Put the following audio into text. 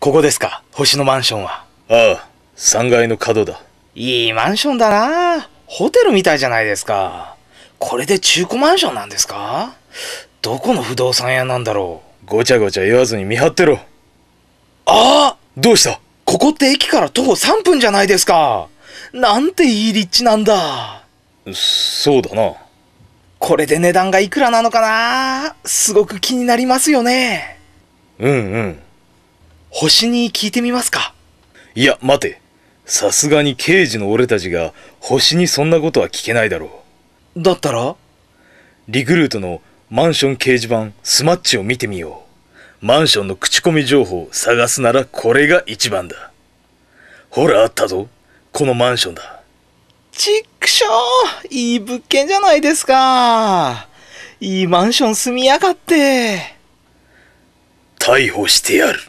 ここですか星のマンションはああ3階の角だいいマンションだなホテルみたいじゃないですかこれで中古マンションなんですかどこの不動産屋なんだろうごちゃごちゃ言わずに見張ってろああどうしたここって駅から徒歩3分じゃないですかなんていい立地なんだそうだなこれで値段がいくらなのかなすごく気になりますよねうんうん星に聞いてみますか。いや、待て。さすがに刑事の俺たちが星にそんなことは聞けないだろう。だったらリクルートのマンション掲示板スマッチを見てみよう。マンションの口コミ情報を探すならこれが一番だ。ほらあったぞ。このマンションだ。ちくしょういい物件じゃないですか。いいマンション住みやがって。逮捕してやる。